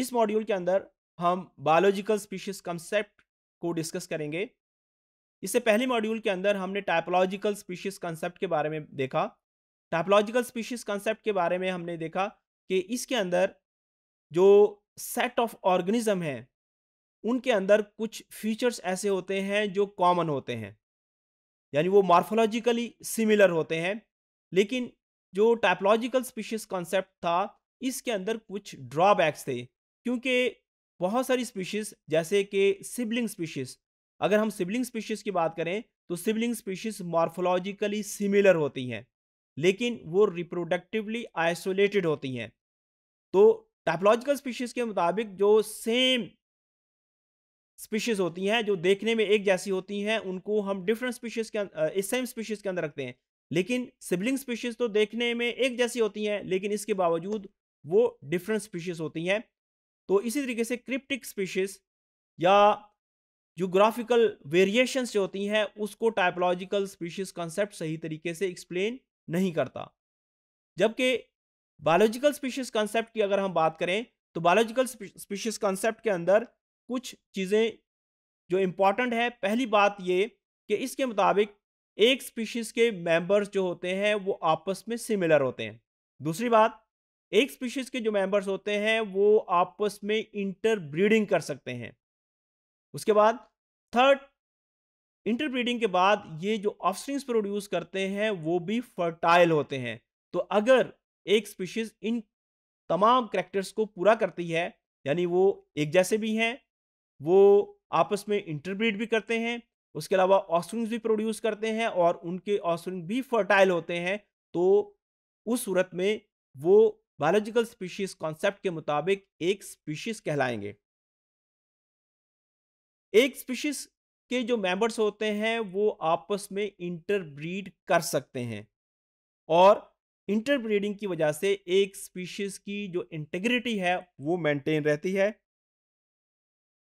इस मॉड्यूल के अंदर हम बायोलॉजिकल स्पीशीज कंसेप्ट को डिस्कस करेंगे इससे पहले मॉड्यूल के अंदर हमने टाइपोलॉजिकल स्पीशीज कंसेप्ट के बारे में देखा टाइपोलॉजिकल स्पीशीज कंसेप्ट के बारे में हमने देखा कि इसके अंदर जो सेट ऑफ ऑर्गेनिज्म हैं उनके अंदर कुछ फीचर्स ऐसे होते हैं जो कॉमन होते हैं यानी वो मार्फोलॉजिकली सिमिलर होते हैं लेकिन जो टाइपोलॉजिकल स्पीशीज कॉन्सेप्ट था इसके अंदर कुछ ड्रॉबैक्स थे क्योंकि बहुत सारी स्पीशीज़ जैसे कि सिबलिंग स्पीशीज़ अगर हम सिबलिंग स्पीशीज़ की बात करें तो सिबलिंग स्पीशीज़ मॉर्फोलॉजिकली सिमिलर होती हैं लेकिन वो रिप्रोडक्टिवली आइसोलेटेड होती हैं तो टाइपोलॉजिकल स्पीशीज़ के मुताबिक जो सेम स्पीशीज़ होती हैं जो देखने में एक जैसी होती हैं उनको हम डिफरेंट स्पीशीज़ के अं, इस सेम स्पीशीज़ के अंदर रखते हैं लेकिन सिबलिंग स्पीशीज़ तो देखने में एक जैसी होती हैं लेकिन इसके बावजूद वो डिफरेंट स्पीशीज़ होती हैं तो इसी तरीके से क्रिप्टिक स्पीशीज या जोग्राफिकल वेरिएशंस जो होती हैं उसको टाइपोलॉजिकल स्पीशीज कॉन्सेप्ट सही तरीके से एक्सप्लेन नहीं करता जबकि बायोलॉजिकल स्पीशीज कॉन्सेप्ट की अगर हम बात करें तो बायोलॉजिकल स्पीशीज कॉन्सेप्ट के अंदर कुछ चीज़ें जो इम्पॉर्टेंट है पहली बात ये कि इसके मुताबिक एक स्पीशीज़ के मेंबर्स जो होते हैं वो आपस में सिमिलर होते हैं दूसरी बात एक स्पीशीज के जो मेंबर्स होते हैं वो आपस में इंटरब्रीडिंग कर सकते हैं उसके बाद थर्ड इंटरब्रीडिंग के बाद ये जो ऑफस्प्रिंग्स प्रोड्यूस करते हैं वो भी फर्टाइल होते हैं तो अगर एक स्पीशीज इन तमाम करेक्टर्स को पूरा करती है यानी वो एक जैसे भी हैं वो आपस में इंटरब्रीड भी करते हैं उसके अलावा ऑस्ट्रिंग्स भी प्रोड्यूस करते हैं और उनके ऑस्ट्रिंग भी फर्टाइल होते हैं तो उस सूरत में वो बायोलॉजिकल स्पीशीज कॉन्सेप्ट के मुताबिक एक स्पीशीज कहलाएंगे एक स्पीशीज के जो मेंबर्स होते हैं वो आपस में इंटरब्रीड कर सकते हैं और इंटरब्रीडिंग की वजह से एक स्पीशीज की जो इंटेग्रिटी है वो मेंटेन रहती है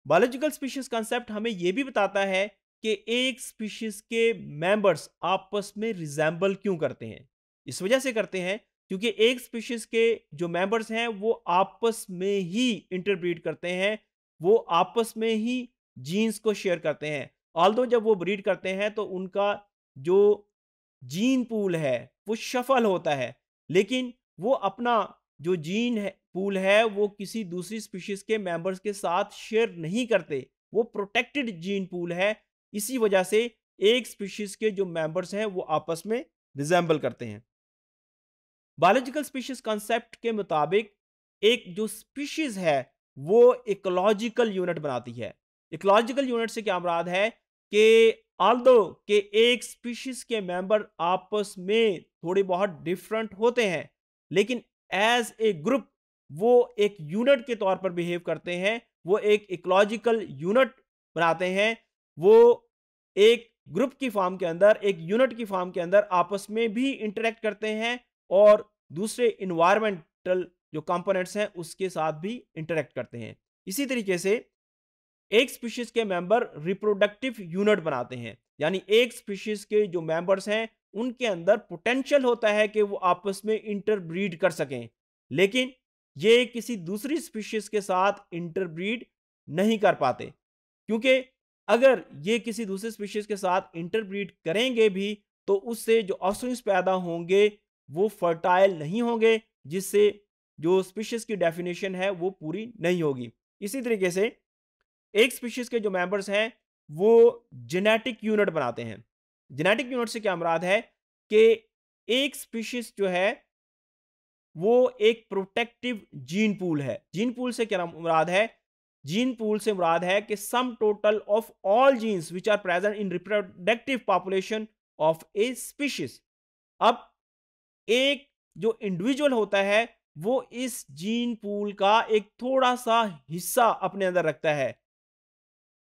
बायोलॉजिकल स्पीशीज कॉन्सेप्ट हमें यह भी बताता है कि एक स्पीशीज के मेंबर्स आपस में रिजेंबल क्यों करते हैं इस वजह से करते हैं क्योंकि एक स्पीशीज के जो मेंबर्स हैं वो आपस में ही इंटरब्रीड करते हैं वो आपस में ही जीन्स को शेयर करते हैं ऑल जब वो ब्रीड करते हैं तो उनका जो जीन पूल है वो सफल होता है लेकिन वो अपना जो जीन है पूल है वो किसी दूसरी स्पीशीज़ के मेंबर्स के साथ शेयर नहीं करते वो प्रोटेक्टेड जीन पूल है इसी वजह से एक स्पीशीज़ के जो मेंबर्स हैं वो आपस में रिजेंबल करते हैं बायोलॉजिकल स्पीशीज कॉन्सेप्ट के मुताबिक एक जो स्पीशीज है वो इकोलॉजिकल यूनिट बनाती है इकोलॉजिकल यूनिट से क्या मुराद है कि आल्दो के एक स्पीशीज के मेंबर आपस में थोड़े बहुत डिफरेंट होते हैं लेकिन एज ए ग्रुप वो एक यूनिट के तौर पर बिहेव करते हैं वो एक इकोलॉजिकल यूनिट बनाते हैं वो एक ग्रुप की फॉर्म के अंदर एक यूनिट की फॉर्म के अंदर आपस में भी इंटरेक्ट करते हैं और दूसरे इन्वायरमेंटल जो कंपोनेंट्स हैं उसके साथ भी इंटरेक्ट करते हैं इसी तरीके से एक स्पीशीज के मेंबर रिप्रोडक्टिव यूनिट बनाते हैं यानी एक स्पीशीज के जो मेंबर्स हैं उनके अंदर पोटेंशियल होता है कि वो आपस में इंटरब्रीड कर सकें लेकिन ये किसी दूसरी स्पीशीज के साथ इंटरब्रीड नहीं कर पाते क्योंकि अगर ये किसी दूसरे स्पीशीज के साथ इंटरब्रीड करेंगे भी तो उससे जो ऑफ पैदा होंगे वो फर्टाइल नहीं होंगे जिससे जो स्पीशीज़ की डेफिनेशन है वो पूरी नहीं होगी इसी तरीके से एक स्पीशीज़ के जो मेंबर्स हैं वो जेनेटिक यूनिट बनाते हैं जेनेटिक यूनिट से क्या मुराद है कि एक स्पीशीज़ जो है वो एक प्रोटेक्टिव जीन पूल है जीन पूल से क्या मुराद है जीन पूल से मुराद है कि sum total of all genes which are present in reproductive population of a species अब एक जो इंडिविजुअल होता है वो इस जीन पूल का एक थोड़ा सा हिस्सा अपने अंदर रखता है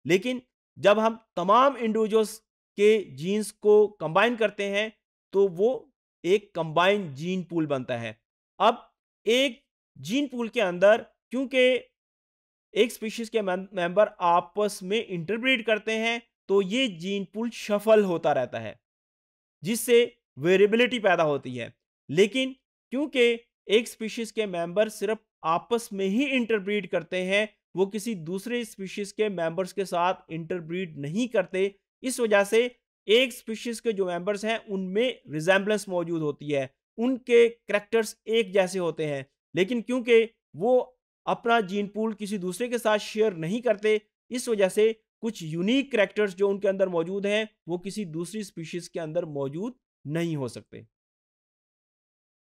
लेकिन जब हम तमाम इंडिविजुअल्स के जीन्स को कंबाइन करते हैं तो वो एक कंबाइन जीन पूल बनता है अब एक जीन पूल के अंदर क्योंकि एक स्पीशीज के मेंबर आपस में इंटरब्रीड करते हैं तो ये जीन पूल शफल होता रहता है जिससे वेरिएबिलिटी पैदा होती है लेकिन क्योंकि एक स्पीशीज के मेंबर सिर्फ आपस में ही इंटरब्रीड करते हैं वो किसी दूसरे स्पीशीज के मेंबर्स के साथ इंटरब्रीड नहीं करते इस वजह से एक स्पीशीज के जो मेंबर्स हैं उनमें रिजेंबलेंस मौजूद होती है उनके करेक्टर्स एक जैसे होते हैं लेकिन क्योंकि वो अपना जीन पूल किसी दूसरे के साथ शेयर नहीं करते इस वजह से कुछ यूनिक करेक्टर्स जो उनके अंदर मौजूद हैं वो किसी दूसरी स्पीशीज़ के अंदर मौजूद नहीं हो सकते